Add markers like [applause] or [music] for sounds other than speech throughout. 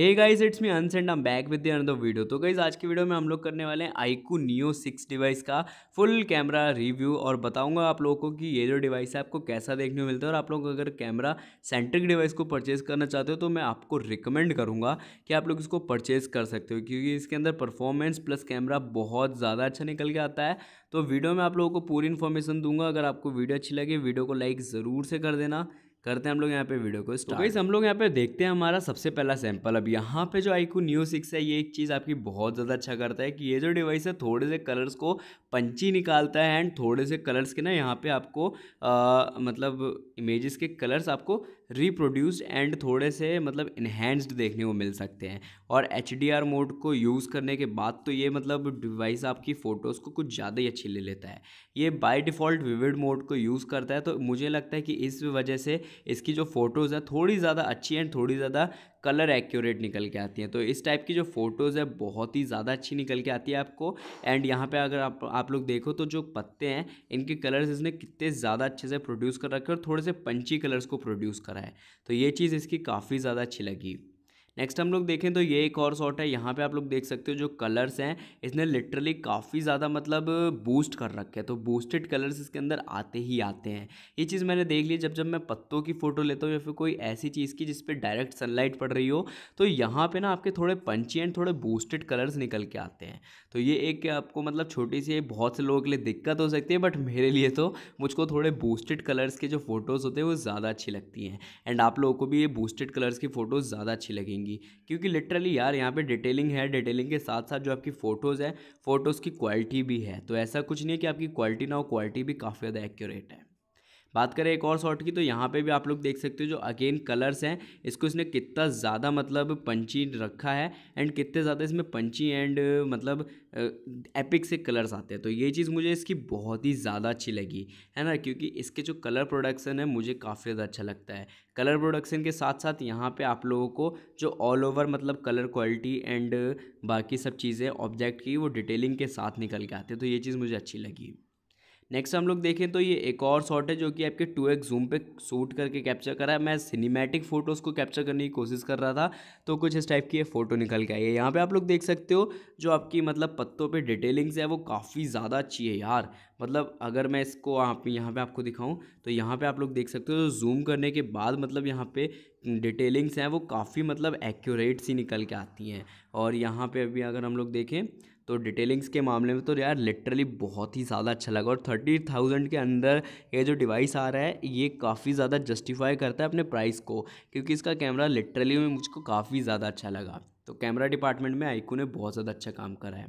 hey guys it's me Ansh and back with another video तो guys आज की video में हम लोग करने वाले हैं आईकू नियो सिक्स डिवाइस का फुल कैमरा रिव्यू और बताऊंगा आप लोगों को कि ये जो डिवाइस है आपको कैसा देखने को मिलता है और आप लोग अगर कैमरा सेंट्रिक डिवाइस को परचेज करना चाहते हो तो मैं आपको रिकमेंड करूँगा कि आप लोग इसको परचेज कर सकते हो क्योंकि इसके अंदर परफॉर्मेंस प्लस कैमरा बहुत ज़्यादा अच्छा निकल के आता है तो वीडियो में आप लोगों को पूरी इन्फॉर्मेशन दूंगा अगर आपको वीडियो अच्छी लगे वीडियो को लाइक ज़रूर से कर देना करते हैं हम लोग यहाँ पे वीडियो को स्टार्ट तो हम लोग यहाँ पे देखते हैं हमारा सबसे पहला सैंपल अब यहाँ पे जो आईकू न्यू सिक्स है ये एक चीज़ आपकी बहुत ज़्यादा अच्छा करता है कि ये जो डिवाइस है थोड़े से कलर्स को पंची निकालता है एंड थोड़े से कलर्स के ना यहाँ पे आपको आ, मतलब इमेजेस के कलर्स आपको रिप्रोड्यूस्ड एंड थोड़े से मतलब इन्हेंस्ड देखने को मिल सकते हैं और एच मोड को यूज़ करने के बाद तो ये मतलब डिवाइस आपकी फ़ोटोज़ को कुछ ज़्यादा ही अच्छी ले लेता है ये बाय डिफ़ॉल्ट विविड मोड को यूज़ करता है तो मुझे लगता है कि इस वजह से इसकी जो फ़ोटोज़ है थोड़ी ज़्यादा अच्छी एंड थोड़ी ज़्यादा कलर एक्यूरेट निकल के आती हैं तो इस टाइप की जो फ़ोटोज़ है बहुत ही ज़्यादा अच्छी निकल के आती है आपको एंड यहाँ पे अगर आप आप लोग देखो तो जो पत्ते हैं इनके कलर्स इसने कितने ज़्यादा अच्छे से प्रोड्यूस कर रखे और थोड़े से पंची कलर्स को प्रोड्यूस करा है तो ये चीज़ इसकी काफ़ी ज़्यादा अच्छी लगी नेक्स्ट हम लोग देखें तो ये एक और शॉट है यहाँ पे आप लोग देख सकते हो जो कलर्स हैं इसने लिटरली काफ़ी ज़्यादा मतलब बूस्ट कर रखे हैं तो बूस्टेड कलर्स इसके अंदर आते ही आते हैं ये चीज़ मैंने देख ली जब जब मैं पत्तों की फ़ोटो लेता हूँ या फिर कोई ऐसी चीज़ की जिस पर डायरेक्ट सनलाइट पड़ रही हो तो यहाँ पर ना आपके थोड़े पंची एंड थोड़े बूस्टेड कलर्स निकल के आते हैं तो ये एक आपको मतलब छोटी सी बहुत से लोगों के लिए दिक्कत हो सकती है बट मेरे लिए तो मुझको थोड़े बूस्टेड कलर्स के जो फ़ोटोज़ होते हैं वो ज़्यादा अच्छी लगती हैं एंड आप लोगों को भी ये बूस्टेड कलर्स की फ़ोटोज़ ज़्यादा अच्छी लगेंगी मिलेंगी क्योंकि लिटरली यार यहाँ पे डिटेलिंग है डिटेलिंग के साथ साथ जो आपकी फ़ोटोज़ है फ़ोटोज़ की क्वालिटी भी है तो ऐसा कुछ नहीं है कि आपकी क्वालिटी ना हो क्वालिटी भी काफ़ी ज़्यादा एक्यूरेट है बात करें एक और शॉट की तो यहाँ पे भी आप लोग देख सकते हो जो अगेन कलर्स हैं इसको इसने कितना ज़्यादा मतलब पंची रखा है एंड कितने ज़्यादा इसमें पंची एंड मतलब एपिक से कलर्स आते हैं तो ये चीज़ मुझे इसकी बहुत ही ज़्यादा अच्छी लगी है ना क्योंकि इसके जो कलर प्रोडक्शन है मुझे काफ़ी ज़्यादा अच्छा लगता है कलर प्रोडक्शन के साथ साथ यहाँ पे आप लोगों को जो ऑल ओवर मतलब कलर क्वालिटी एंड बाकी सब चीज़ें ऑब्जेक्ट की वो डिटेलिंग के साथ निकल के आते हैं तो ये चीज़ मुझे अच्छी लगी नेक्स्ट हम लोग देखें तो ये एक और शॉट है जो कि आपके टू एक्स जूम पे शूट करके कैप्चर करा है मैं सिनेमैटिक फोटोज़ को कैप्चर करने की कोशिश कर रहा था तो कुछ इस टाइप की ये फोटो निकल के आई है यहाँ पे आप लोग देख सकते हो जो आपकी मतलब पत्तों पे डिटेलिंग्स है वो काफ़ी ज़्यादा अच्छी है यार मतलब अगर मैं इसको आप यहाँ पे आपको दिखाऊँ तो यहाँ पर आप लोग देख सकते हो जूम तो करने के बाद मतलब यहाँ पर डिटेलिंग्स हैं वो काफ़ी मतलब एक्यूरेट सी निकल के आती हैं और यहाँ पर अभी अगर हम लोग देखें तो डिटेलिंग्स के मामले में तो यार लिटरली बहुत ही ज़्यादा अच्छा लगा और थर्टी थाउजेंड के अंदर ये जो डिवाइस आ रहा है ये काफ़ी ज़्यादा जस्टिफाई करता है अपने प्राइस को क्योंकि इसका कैमरा लिटरली में मुझको काफ़ी ज़्यादा अच्छा लगा तो कैमरा डिपार्टमेंट में आईकू ने बहुत ज़्यादा अच्छा काम करा है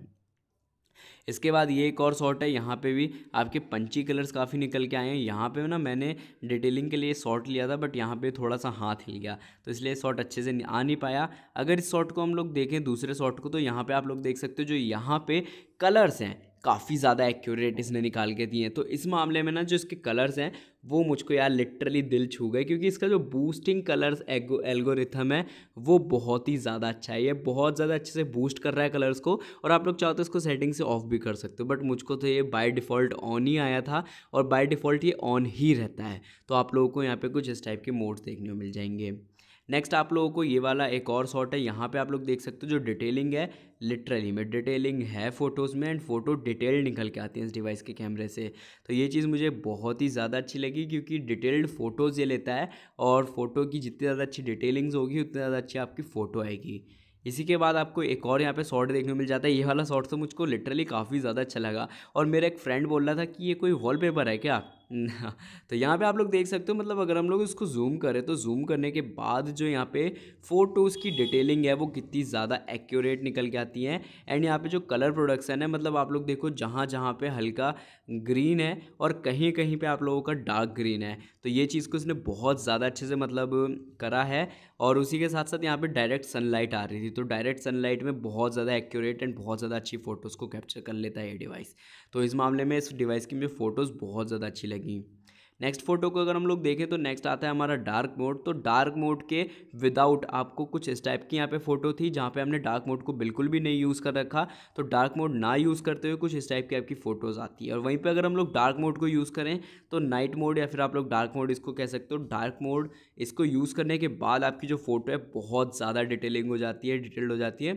इसके बाद ये एक और शॉर्ट है यहाँ पे भी आपके पंची कलर्स काफ़ी निकल के आए हैं यहाँ पे ना मैंने डिटेलिंग के लिए शॉर्ट लिया था बट यहाँ पे थोड़ा सा हाथ हिल गया तो इसलिए शॉर्ट अच्छे से आ नहीं पाया अगर इस शॉर्ट को हम लोग देखें दूसरे शॉर्ट को तो यहाँ पे आप लोग देख सकते हो जो यहाँ पे कलर्स हैं काफ़ी ज़्यादा एक्यूरेट इसने निकाल के दिए हैं तो इस मामले में ना जो इसके कलर्स हैं वो मुझको यार लिटरली दिल छू गए क्योंकि इसका जो बूस्टिंग कलर्स एगो एल्गोरिथम है वो बहुत ही ज़्यादा अच्छा है ये बहुत ज़्यादा अच्छे से बूस्ट कर रहा है कलर्स को और आप लोग चाहो तो इसको सेटिंग से ऑफ भी कर सकते हो बट मुझको तो ये बाय डिफ़ॉल्ट ऑन ही आया था और बाय डिफ़ॉल्ट ये ऑन ही रहता है तो आप लोगों को यहाँ पर कुछ इस टाइप के मोड्स देखने को मिल जाएंगे नेक्स्ट आप लोगों को ये वाला एक और शॉट है यहाँ पे आप लोग देख सकते हो जो डिटेलिंग है लिटरली में डिटेलिंग है फ़ोटोज़ में एंड फ़ोटो डिटेल निकल के आती है इस डिवाइस के कैमरे से तो ये चीज़ मुझे बहुत ही ज़्यादा अच्छी लगी क्योंकि डिटेल्ड फ़ोटोज़ ये लेता है और फ़ोटो की जितनी ज़्यादा अच्छी डिटेलिंग्स होगी उतनी ज़्यादा अच्छी आपकी फ़ोटो आएगी इसी के बाद आपको एक और यहाँ पे शॉट देखने मिल जाता है ये वाला शॉट तो मुझको लिटरली काफ़ी ज़्यादा अच्छा लगा और मेरा एक फ्रेंड बोल रहा था कि ये कोई वॉलपेपर है क्या [laughs] तो यहाँ पे आप लोग देख सकते हो मतलब अगर हम लोग इसको जूम करें तो जूम करने के बाद जो यहाँ पे फ़ोटोज़ की डिटेलिंग है वो कितनी ज़्यादा एक्यूरेट निकल के आती है एंड यहाँ पे जो कलर प्रोडक्शन है मतलब आप लोग देखो जहाँ जहाँ पे हल्का ग्रीन है और कहीं कहीं पे आप लोगों का डार्क ग्रीन है तो ये चीज़ को इसने बहुत ज़्यादा अच्छे से मतलब करा है और उसी के साथ साथ यहाँ पर डायरेक्ट सनलाइट आ रही थी तो डायरेक्ट सनलाइट में बहुत ज़्यादा एक्यूरेट एंड बहुत ज़्यादा अच्छी फ़ोटोज़ को कैप्चर कर लेता है ये डिवाइस तो इस मामले में इस डिवाइस की मुझे फ़ोटोज़ बहुत ज़्यादा अच्छी जाएगी नेक्स्ट फोटो को अगर हम लोग देखें तो नेक्स्ट आता है हमारा डार्क मोड तो डार्क मोड के विदाउट आपको कुछ इस टाइप की यहाँ पे फोटो थी जहाँ पे हमने डार्क मोड को बिल्कुल भी नहीं यूज़ कर रखा तो डार्क मोड ना यूज़ करते हुए कुछ इस टाइप की आपकी फ़ोटोज़ आती है और वहीं पर अगर हम लोग डार्क मोड को यूज़ करें तो नाइट मोड या फिर आप लोग डार्क मोड इसको कह सकते हो डार्क मोड इसको यूज़ करने के बाद आपकी जो फ़ोटो है बहुत ज़्यादा डिटेलिंग हो जाती है डिटेल्ड हो जाती है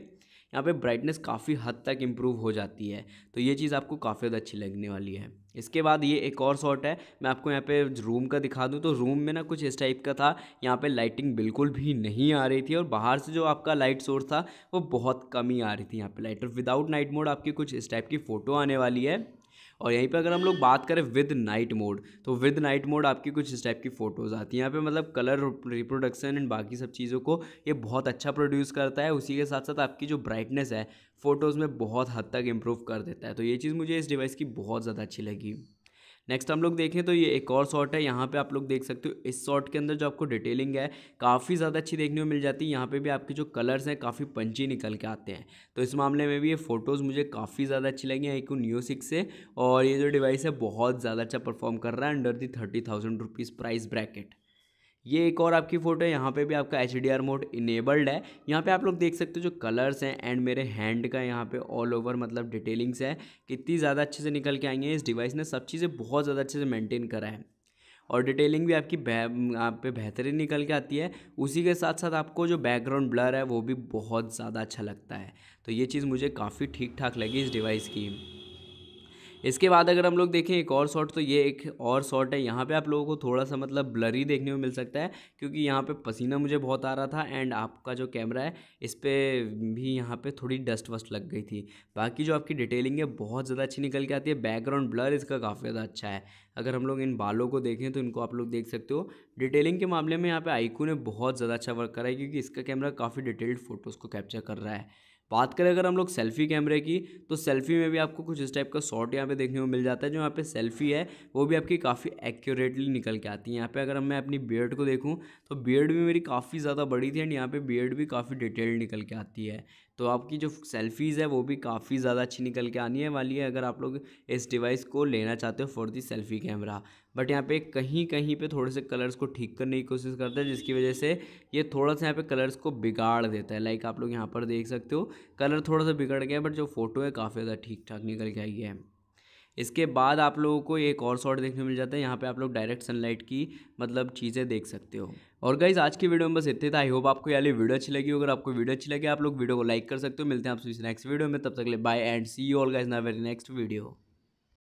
यहाँ पे ब्राइटनेस काफ़ी हद तक इम्प्रूव हो जाती है तो ये चीज़ आपको काफ़ी ज़्यादा अच्छी लगने वाली है इसके बाद ये एक और शॉट है मैं आपको यहाँ पे रूम का दिखा दूँ तो रूम में ना कुछ इस टाइप का था यहाँ पे लाइटिंग बिल्कुल भी नहीं आ रही थी और बाहर से जो आपका लाइट सोर्स था वो बहुत कम ही आ रही थी यहाँ पे लाइट और विदाउट नाइट मोड आपकी कुछ इस टाइप की फ़ोटो आने वाली है और यहीं पर अगर हम लोग बात करें विद नाइट मोड तो विद नाइट मोड आपकी कुछ इस टाइप की फ़ोटोज़ आती हैं यहाँ पे मतलब कलर रिप्रोडक्शन एंड बाकी सब चीज़ों को ये बहुत अच्छा प्रोड्यूस करता है उसी के साथ साथ आपकी जो ब्राइटनेस है फ़ोटोज़ में बहुत हद तक इम्प्रूव कर देता है तो ये चीज़ मुझे इस डिवाइस की बहुत ज़्यादा अच्छी लगी नेक्स्ट हम लोग देखें तो ये एक और शॉट है यहाँ पे आप लोग देख सकते हो इस शॉट के अंदर जो आपको डिटेलिंग है काफ़ी ज़्यादा अच्छी देखने को मिल जाती है यहाँ पे भी आपके जो कलर्स हैं काफ़ी पंची निकल के आते हैं तो इस मामले में भी ये फोटोज़ मुझे काफ़ी ज़्यादा अच्छी लगी है एक न्यू सिक्स से और ये जो डिवाइस है बहुत ज़्यादा अच्छा परफॉर्म कर रहा है under the thirty thousand rupees price bracket ये एक और आपकी फ़ोटो है यहाँ पे भी आपका H D R mode enabled है यहाँ पे आप लोग देख सकते हो जो कलर्स हैं एंड मेरे हैंड का यहाँ पे ऑल ओवर मतलब डिटेलिंग्स है कितनी ज़्यादा अच्छे से निकल के आई हैं इस डिवाइस ने सब चीज़ें बहुत ज़्यादा अच्छे से मेंटेन करा है और डिटेलिंग भी आपकी आप पे बेहतरीन निकल के आती है उसी के साथ साथ आपको जो बैकग्राउंड ब्लर है वो भी बहुत ज़्यादा अच्छा लगता है तो ये चीज़ मुझे काफ़ी ठीक ठाक लगी इस डिवाइस की इसके बाद अगर हम लोग देखें एक और शॉट तो ये एक और शॉट है यहाँ पे आप लोगों को थोड़ा सा मतलब ब्लरी देखने को मिल सकता है क्योंकि यहाँ पे पसीना मुझे बहुत आ रहा था एंड आपका जो कैमरा है इस पर भी यहाँ पे थोड़ी डस्ट वस्ट लग गई थी बाकी जो आपकी डिटेलिंग है बहुत ज़्यादा अच्छी निकल के आती है बैकग्राउंड ब्लर इसका काफ़ी ज़्यादा अच्छा है अगर हम लोग इन बालों को देखें तो इनको आप लोग देख सकते हो डिटेलिंग के मामले में यहाँ पर आईकू ने बहुत ज़्यादा अच्छा वर्क करा है क्योंकि इसका कैमरा काफ़ी डिटेल्ड फोटोज़ को कैप्चर कर रहा है बात करें अगर हम लोग सेल्फी कैमरे की तो सेल्फी में भी आपको कुछ इस टाइप का शॉट यहाँ पे देखने को मिल जाता है जो यहाँ पे सेल्फी है वो भी आपकी काफ़ी एक्यूरेटली निकल के आती है यहाँ पे अगर मैं अपनी बियर्ड को देखूँ तो बियर्ड भी मेरी काफ़ी ज़्यादा बड़ी थी एंड यहाँ पे बियर्ड भी काफ़ी डिटेल्ड निकल के आती है तो आपकी जो सेल्फीज़ है वो भी काफ़ी ज़्यादा अच्छी निकल के आनी है वाली है अगर आप लोग इस डिवाइस को लेना चाहते हो for the selfie camera but यहाँ पे कहीं कहीं पे थोड़े से कलर्स को ठीक करने की कोशिश करते हैं जिसकी वजह से ये थोड़ा सा यहाँ पे कलर्स को बिगाड़ देता है लाइक आप लोग यहाँ पर देख सकते हो कलर थोड़ा सा बिगड़ गया बट जो फोटो है काफ़ी ज़्यादा ठीक ठाक निकल के आई है इसके बाद आप लोगों को एक और शॉट देखने मिल जाता है यहाँ पे आप लोग डायरेक्ट सनलाइट की मतलब चीज़ें देख सकते हो और गाइज आज की वीडियो में बस इतने था आई होप आपको यार वीडियो अच्छी लगी अगर आपको वीडियो अच्छी लगी आप लोग वीडियो को लाइक कर सकते हो मिलते हैं आपसे इस नेक्स्ट वीडियो में तब तक ले bye and see you all guys ना वेरी नेक्स्ट वीडियो